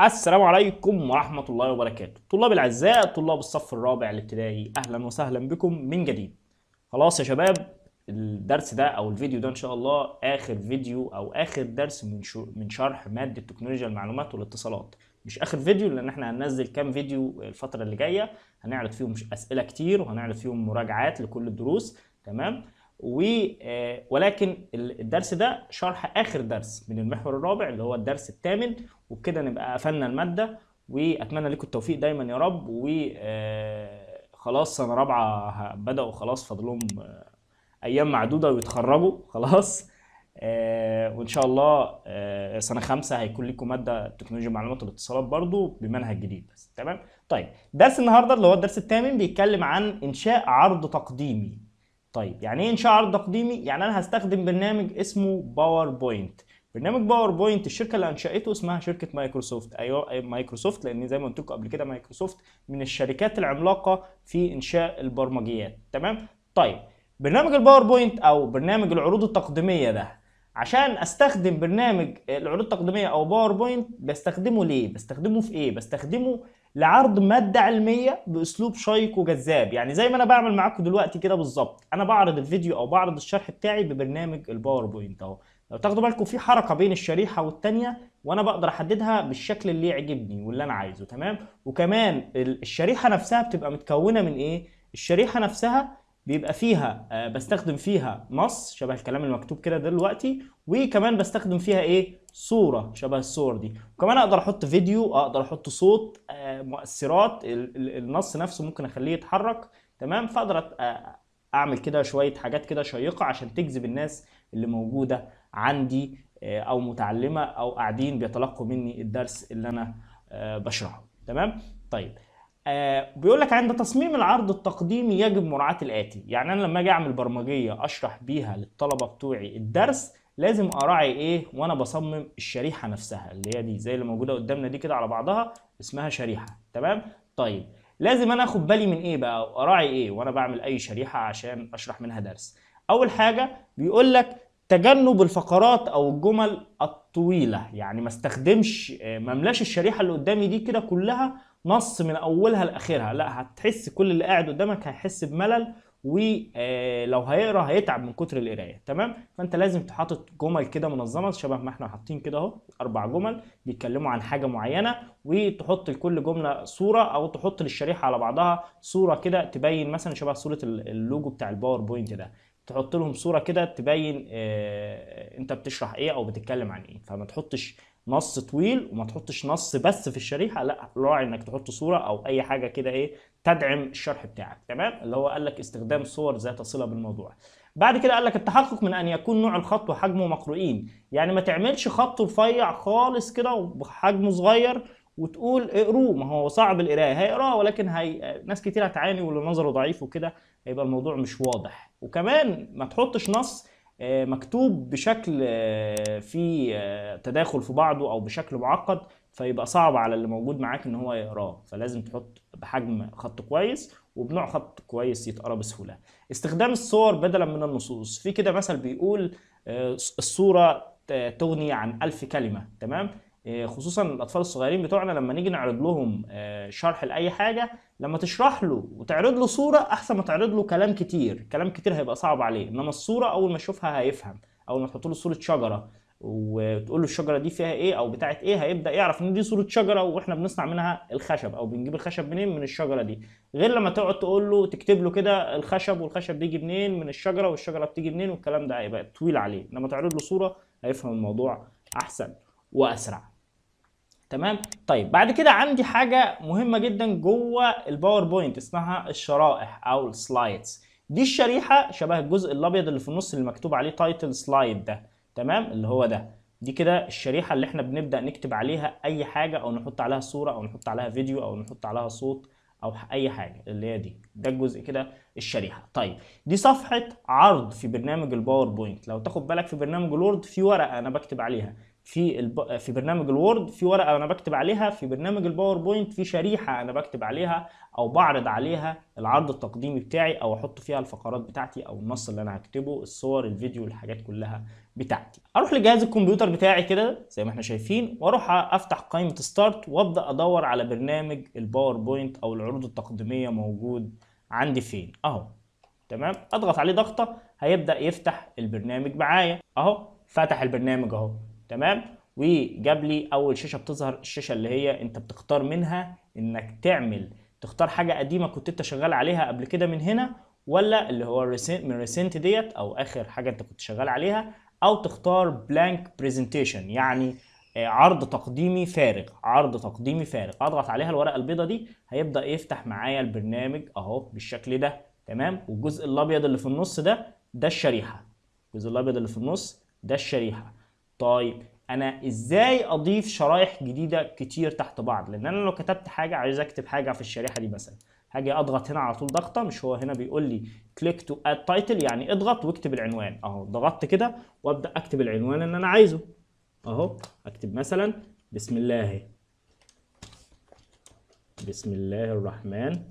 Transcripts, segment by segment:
السلام عليكم ورحمة الله وبركاته طلاب الأعزاء طلاب الصف الرابع الابتدائي أهلا وسهلا بكم من جديد خلاص يا شباب الدرس ده أو الفيديو ده إن شاء الله آخر فيديو أو آخر درس من من شرح مادة تكنولوجيا المعلومات والاتصالات مش آخر فيديو لأن إحنا هننزل كام فيديو الفترة اللي جاية هنعرض فيهم أسئلة كتير وهنعرض فيهم مراجعات لكل الدروس تمام و آه، ولكن الدرس ده شرح اخر درس من المحور الرابع اللي هو الدرس الثامن وبكده نبقى قفلنا الماده واتمنى لكم التوفيق دايما يا رب و آه، خلاص سنه رابعه بداوا خلاص فاضلهم آه، ايام معدوده ويتخرجوا خلاص وان شاء الله سنه خمسة هيكون لكم ماده تكنولوجيا المعلومات والاتصالات برضو بمنهج جديد بس تمام طيب درس النهارده اللي هو الدرس الثامن بيتكلم عن انشاء عرض تقديمي طيب يعني ايه انشاء عرض تقديمي يعني انا هستخدم برنامج اسمه باوربوينت برنامج باوربوينت الشركه اللي انشاته اسمها شركه مايكروسوفت ايوه مايكروسوفت لان زي ما قلت لكم قبل كده مايكروسوفت من الشركات العملاقه في انشاء البرمجيات تمام طيب برنامج الباوربوينت او برنامج العروض التقديميه ده عشان استخدم برنامج العروض التقديميه او باوربوينت بستخدمه ليه بستخدمه في ايه بستخدمه لعرض ماده علميه باسلوب شيق وجذاب يعني زي ما انا بعمل معاكم دلوقتي كده بالظبط انا بعرض الفيديو او بعرض الشرح بتاعي ببرنامج الباوربوينت اهو لو تاخدوا بالكم في حركه بين الشريحه والتانية وانا بقدر احددها بالشكل اللي يعجبني واللي انا عايزه تمام وكمان الشريحه نفسها بتبقى متكونه من ايه الشريحه نفسها بيبقى فيها آه، بستخدم فيها نص شبه الكلام المكتوب كده دلوقتي وكمان بستخدم فيها ايه صوره شبه الصور دي وكمان اقدر احط فيديو اقدر احط صوت آه، مؤثرات النص نفسه ممكن اخليه يتحرك تمام فاقدر آه، اعمل كده شويه حاجات كده شيقه عشان تجذب الناس اللي موجوده عندي او متعلمه او قاعدين بيتلقوا مني الدرس اللي انا بشرحه تمام طيب آه بيقول لك عند تصميم العرض التقديمي يجب مراعاه الاتي يعني انا لما اجي اعمل برمجيه اشرح بيها للطلبه بتوعي الدرس لازم اراعي ايه وانا بصمم الشريحه نفسها اللي هي دي زي اللي موجوده قدامنا دي كده على بعضها اسمها شريحه تمام طيب لازم انا اخد بالي من ايه بقى واراعي ايه وانا بعمل اي شريحه عشان اشرح منها درس اول حاجه بيقول لك تجنب الفقرات او الجمل الطويله يعني ما استخدمش آه، ما املاش الشريحه اللي قدامي دي كده كلها نص من اولها لاخرها لا هتحس كل اللي قاعد قدامك هيحس بملل ولو آه، هيقرا هيتعب من كتر القرايه تمام فانت لازم تحط جمل كده منظمه شبه ما احنا حاطين كده اهو اربع جمل بيتكلموا عن حاجه معينه وتحط لكل جمله صوره او تحط للشريحه على بعضها صوره كده تبين مثلا شبه صوره اللوجو بتاع الباوربوينت ده تحط لهم صوره كده تبين آه، انت بتشرح ايه او بتتكلم عن ايه فما تحطش نص طويل وما تحطش نص بس في الشريحه لا راعي انك تحط صوره او اي حاجه كده ايه تدعم الشرح بتاعك تمام اللي هو قال لك استخدام صور ذات صله بالموضوع بعد كده قال لك التحقق من ان يكون نوع الخط وحجمه مقروئين يعني ما تعملش خط رفيع خالص كده وحجمه صغير وتقول اقروه ما هو صعب القرايه هيقراه ولكن هي ناس كتير هتعاني واللي نظره ضعيف وكده هيبقى الموضوع مش واضح وكمان ما تحطش نص آه، مكتوب بشكل آه، فيه آه، تداخل في بعضه او بشكل معقد فيبقى صعب على اللي موجود معاك ان هو يقراه فلازم تحط بحجم خط كويس وبنوع خط كويس يتقرا بسهوله استخدام الصور بدلا من النصوص في كده مثل بيقول الصوره تغني عن ألف كلمه تمام آه، خصوصا الاطفال الصغيرين بتوعنا لما نيجي نعرض لهم آه، شرح لاي حاجه لما تشرح له وتعرض له صوره احسن ما تعرض له كلام كتير كلام كتير هيبقى صعب عليه انما الصوره اول ما يشوفها هيفهم اول ما تحط له صوره شجره وتقول له الشجره دي فيها ايه او بتاعه ايه هيبدا يعرف ان دي صوره شجره واحنا بنصنع منها الخشب او بنجيب الخشب منين من الشجره دي غير لما تقعد تقول له تكتب له كده الخشب والخشب بيجي منين من الشجره والشجره بتيجي منين والكلام ده هيبقى طويل عليه لما تعرض له صوره هيفهم الموضوع احسن واسرع تمام طيب بعد كده عندي حاجه مهمه جدا جوه الباوربوينت اسمها الشرائح او السلايدز دي الشريحه شبه الجزء الابيض اللي في النص اللي مكتوب عليه تايتل سلايد ده تمام اللي هو ده دي كده الشريحه اللي احنا بنبدا نكتب عليها اي حاجه او نحط عليها صوره او نحط عليها فيديو او نحط عليها صوت او اي حاجه اللي هي دي ده الجزء كده الشريحه طيب دي صفحه عرض في برنامج الباوربوينت لو تاخد بالك في برنامج الوورد في ورقه انا بكتب عليها في الب... في برنامج الوورد في ورقه انا بكتب عليها في برنامج الباوربوينت في شريحه انا بكتب عليها او بعرض عليها العرض التقديمي بتاعي او احط فيها الفقرات بتاعتي او النص اللي انا هكتبه الصور الفيديو الحاجات كلها بتاعتي اروح لجهاز الكمبيوتر بتاعي كده زي ما احنا شايفين واروح افتح قائمه ستارت وابدا ادور على برنامج الباوربوينت او العروض التقديميه موجود عندي فين اهو تمام اضغط عليه ضغطه هيبدا يفتح البرنامج معايا اهو فتح البرنامج اهو تمام وجاب لي اول شاشه بتظهر الشاشه اللي هي انت بتختار منها انك تعمل تختار حاجه قديمه كنت انت شغال عليها قبل كده من هنا ولا اللي هو من ريسنت ديت او اخر حاجه انت كنت شغال عليها او تختار بلانك برزنتيشن يعني آه، عرض تقديمي فارغ عرض تقديمي فارغ اضغط عليها الورقه البيضه دي هيبدا يفتح معايا البرنامج اهو بالشكل ده تمام والجزء الابيض اللي في النص ده ده الشريحه الجزء الابيض اللي في النص ده الشريحه طيب انا ازاي اضيف شرايح جديده كتير تحت بعض لان انا لو كتبت حاجه عايز اكتب حاجه في الشريحه دي مثلا هاجي اضغط هنا على طول ضغطه مش هو هنا بيقول لي كليك تو اد تايتل يعني اضغط واكتب العنوان اهو ضغطت كده وابدا اكتب العنوان اللي انا عايزه اهو اكتب مثلا بسم الله بسم الله الرحمن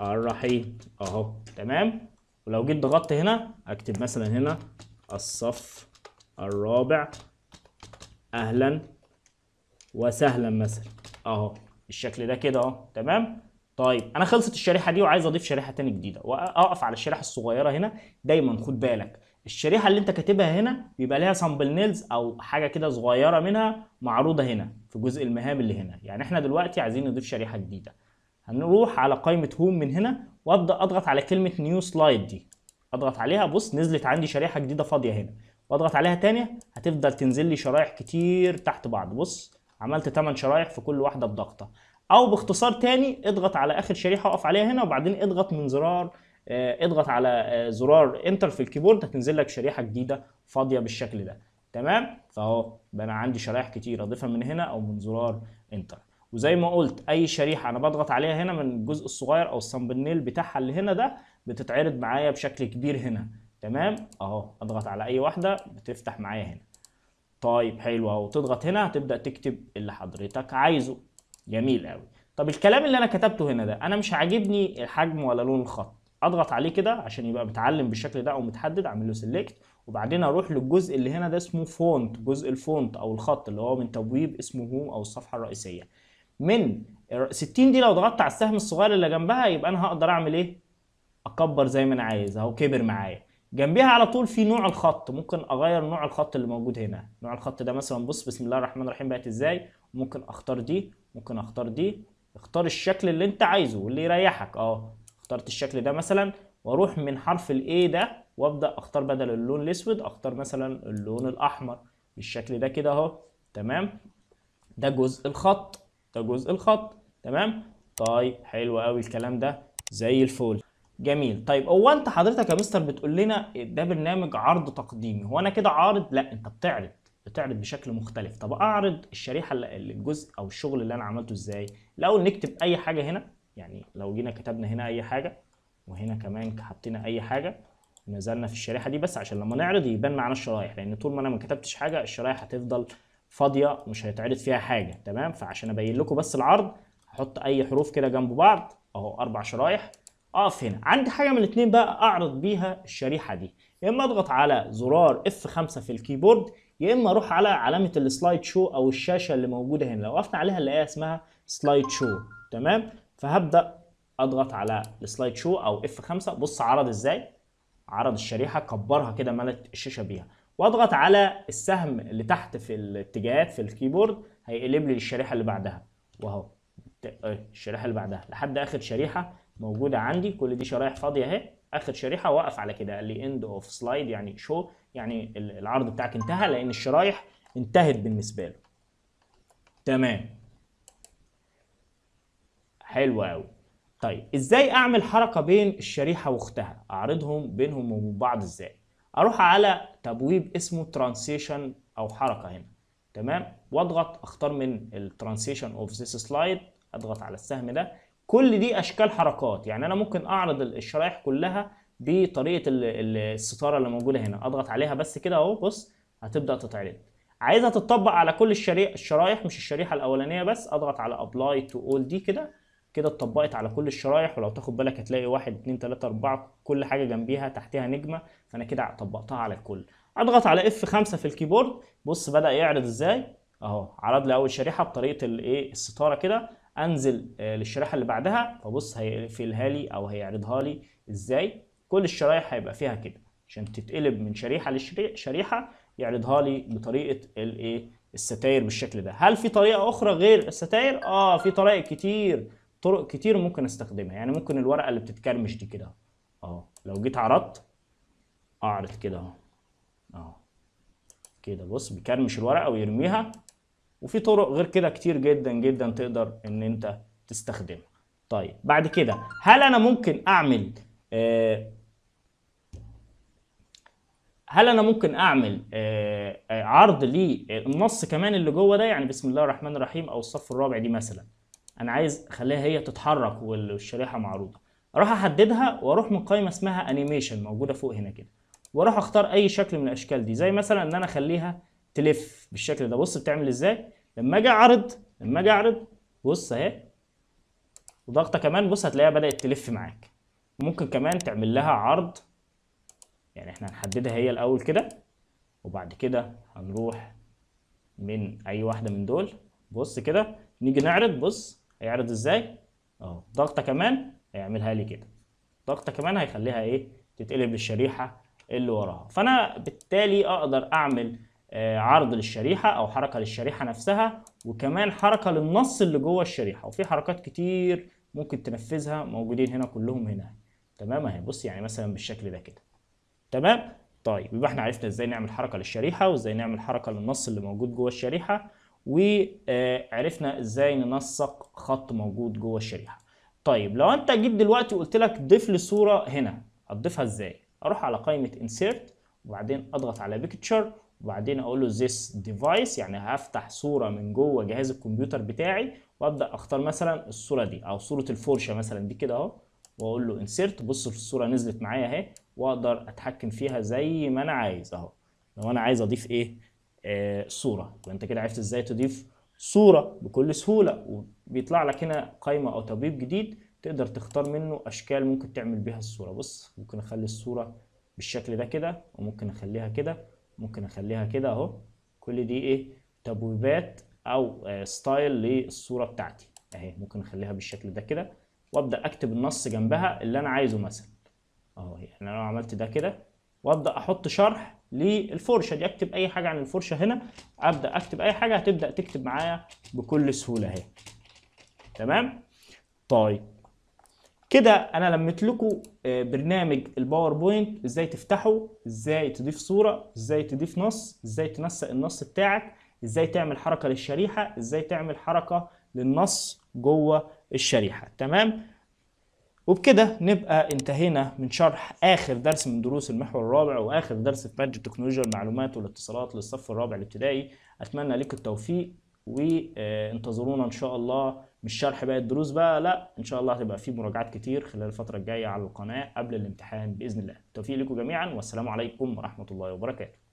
الرحيم اهو تمام ولو جيت ضغطت هنا اكتب مثلا هنا الصف الرابع اهلا وسهلا مثلا اهو الشكل ده كده اهو تمام طيب انا خلصت الشريحه دي وعايز اضيف شريحه تاني جديده واقف على الشريحه الصغيره هنا دايما خد بالك الشريحه اللي انت كاتبها هنا بيبقى ليها سامبل نيلز او حاجه كده صغيره منها معروضه هنا في جزء المهام اللي هنا يعني احنا دلوقتي عايزين نضيف شريحه جديده هنروح على قائمه هوم من هنا وابدا اضغط على كلمه نيو سلايد دي اضغط عليها بص نزلت عندي شريحه جديده فاضيه هنا واضغط عليها تاني هتفضل تنزل لي شرايح كتير تحت بعض بص عملت 8 شرايح في كل واحده بضغطه او باختصار تاني اضغط على اخر شريحه اقف عليها هنا وبعدين اضغط من زرار آه، اضغط على آه، زرار انتر في الكيبورد هتنزل لك شريحه جديده فاضيه بالشكل ده تمام فاهو انا عندي شرايح كتير اضيفها من هنا او من زرار انتر وزي ما قلت اي شريحه انا بضغط عليها هنا من الجزء الصغير او السامبنيل بتاعها اللي هنا ده بتتعرض معايا بشكل كبير هنا تمام اهو اضغط على اي واحده بتفتح معايا هنا طيب حلو اهو تضغط هنا هتبدا تكتب اللي حضرتك عايزه جميل قوي طب الكلام اللي انا كتبته هنا ده انا مش عاجبني الحجم ولا لون الخط اضغط عليه كده عشان يبقى متعلم بالشكل ده او متحدد اعمل له سيلكت وبعدين اروح للجزء اللي هنا ده اسمه فونت جزء الفونت او الخط اللي هو من تبويب اسمه هوم او الصفحه الرئيسيه من 60 دي لو ضغطت على السهم الصغير اللي جنبها يبقى انا هقدر اعمل ايه اكبر زي ما انا عايز اهو كبر معايا جنبها على طول في نوع الخط ممكن اغير نوع الخط اللي موجود هنا نوع الخط ده مثلا بص بسم الله الرحمن الرحيم بقت ازاي ممكن اختار دي ممكن اختار دي اختار الشكل اللي انت عايزه واللي يريحك اه اخترت الشكل ده مثلا واروح من حرف الاي ده وابدا اختار بدل اللون الاسود اختار مثلا اللون الاحمر بالشكل ده كده اهو تمام ده جزء الخط ده جزء الخط تمام طيب حلو قوي الكلام ده زي الفل جميل طيب هو انت حضرتك يا مستر بتقول لنا ده برنامج عرض تقديمي هو انا كده عارض لا انت بتعرض بتعرض بشكل مختلف طب اعرض الشريحه اللي الجزء او الشغل اللي انا عملته ازاي الاول نكتب اي حاجه هنا يعني لو جينا كتبنا هنا اي حاجه وهنا كمان حطينا اي حاجه نزلنا في الشريحه دي بس عشان لما نعرض يبان معانا الشرايح لان طول ما انا ما كتبتش حاجه الشرايح هتفضل فاضيه مش هيتعرض فيها حاجه تمام فعشان ابين لكم بس العرض هحط اي حروف كده جنب بعض اهو اربع شرايح اقف هنا عندي حاجه من الاثنين بقى اعرض بيها الشريحه دي يا اما اضغط على زرار اف 5 في الكيبورد يا اما اروح على علامه السلايد شو او الشاشه اللي موجوده هنا لو وقفنا عليها نلاقيها اسمها سلايد شو تمام فهبدا اضغط على السلايد شو او اف 5 بص عرض ازاي عرض الشريحه كبرها كده ملت الشاشه بيها واضغط على السهم اللي تحت في الاتجاهات في الكيبورد هيقلب لي الشريحه اللي بعدها واهو الشريحه اللي بعدها لحد اخر شريحه موجوده عندي كل دي شرايح فاضيه اهي اخر شريحه واقف على كده قال لي اند اوف سلايد يعني شو يعني العرض بتاعك انتهى لان الشرايح انتهت بالنسبه له تمام حلو قوي طيب ازاي اعمل حركه بين الشريحه واختها اعرضهم بينهم وبين بعض ازاي اروح على تبويب اسمه ترانسيشن او حركه هنا تمام واضغط اختار من الترانسيشن اوف ذيس سلايد اضغط على السهم ده كل دي اشكال حركات يعني انا ممكن اعرض الشرايح كلها بطريقه الستاره اللي موجوده هنا اضغط عليها بس كده اهو بص هتبدا تتعرض عايزها تتطبق على كل الشرايح مش الشريحه الاولانيه بس اضغط على ابلاي تو اول دي كده كده اتطبقت على كل الشرايح ولو تاخد بالك هتلاقي 1 2 3 4 كل حاجه جنبيها تحتها نجمه فانا كده طبقتها على الكل اضغط على اف 5 في الكيبورد بص بدا يعرض ازاي اهو عرض لي اول شريحه بطريقه الايه الستاره كده انزل آه، للشريحه اللي بعدها فبص هيقفلها لي او هيعرضها لي ازاي كل الشرايح هيبقى فيها كده عشان تتقلب من شريحه لشريحه يعرضها لي بطريقه الايه الستاير بالشكل ده هل في طريقه اخرى غير الستاير اه في طرائق كتير طرق كتير ممكن استخدمها يعني ممكن الورقه اللي بتتكرمش دي كده اه لو جيت عرضت اعرض كده اه كده بص بيكرمش الورقه ويرميها وفي طرق غير كده كتير جدا جدا تقدر ان انت تستخدمها طيب بعد كده هل انا ممكن اعمل آه، هل انا ممكن اعمل آه، آه، عرض للنص كمان اللي جوه ده يعني بسم الله الرحمن الرحيم او الصف الرابع دي مثلا انا عايز اخليها هي تتحرك والشريحه معروضه اروح احددها واروح من قائمه اسمها انيميشن موجوده فوق هنا كده واروح اختار اي شكل من الاشكال دي زي مثلا ان انا اخليها تلف بالشكل ده بص بتعمل ازاي لما اجي اعرض لما اجي اعرض بص اهي وضغطه كمان بص هتلاقيها بدات تلف معاك ممكن كمان تعمل لها عرض يعني احنا هنحددها هي الاول كده وبعد كده هنروح من اي واحده من دول بص كده نيجي نعرض بص هيعرض ازاي اهو ضغطه كمان هيعملها لي كده ضغطه كمان هيخليها ايه تتقلب للشريحه اللي وراها فانا بالتالي اقدر اعمل آه، عرض للشريحة أو حركة للشريحة نفسها وكمان حركة للنص اللي جوه الشريحة وفي حركات كتير ممكن تنفذها موجودين هنا كلهم هنا تمام اهي بص يعني مثلا بالشكل ده كده تمام طيب يبقى احنا عرفنا ازاي نعمل حركة للشريحة وازاي نعمل حركة للنص اللي موجود جوه الشريحة وعرفنا آه، ازاي ننسق خط موجود جوه الشريحة طيب لو انت جيت دلوقتي وقلت لك ضيف لي صورة هنا هتضيفها ازاي اروح على قائمة insert وبعدين اضغط على picture وبعدين اقول له this device يعني هفتح صوره من جوه جهاز الكمبيوتر بتاعي وابدا اختار مثلا الصوره دي او صوره الفرشه مثلا دي كده اهو واقول له insert بص الصوره نزلت معايا اهي واقدر اتحكم فيها زي ما انا عايز اهو لو انا عايز اضيف ايه آه صوره وانت كده عرفت ازاي تضيف صوره بكل سهوله وبيطلع لك هنا قائمه او تبويب جديد تقدر تختار منه اشكال ممكن تعمل بيها الصوره بص ممكن اخلي الصوره بالشكل ده كده وممكن اخليها كده ممكن اخليها كده اهو كل دي ايه تبويبات او ستايل آه، للصوره بتاعتي اهي ممكن اخليها بالشكل ده كده وابدا اكتب النص جنبها اللي انا عايزه مثلا اهو يعني انا لو عملت ده كده وابدا احط شرح للفرشه دي اكتب اي حاجه عن الفرشه هنا ابدا اكتب اي حاجه هتبدا تكتب معايا بكل سهوله اهي تمام طيب كده انا لميت لكم آه، برنامج الباوربوينت ازاي تفتحه ازاي تضيف صوره ازاي تضيف نص ازاي تنسق النص بتاعك ازاي تعمل حركه للشريحه ازاي تعمل حركه للنص جوه الشريحه تمام وبكده نبقى انتهينا من شرح اخر درس من دروس المحور الرابع واخر درس في ماده تكنولوجيا المعلومات والاتصالات للصف الرابع الابتدائي اتمنى لك التوفيق وانتظرونا ان شاء الله مش شرح باقي الدروس بقى لا ان شاء الله هتبقى في مراجعات كتير خلال الفتره الجايه على القناه قبل الامتحان باذن الله توفيق لكم جميعا والسلام عليكم ورحمه الله وبركاته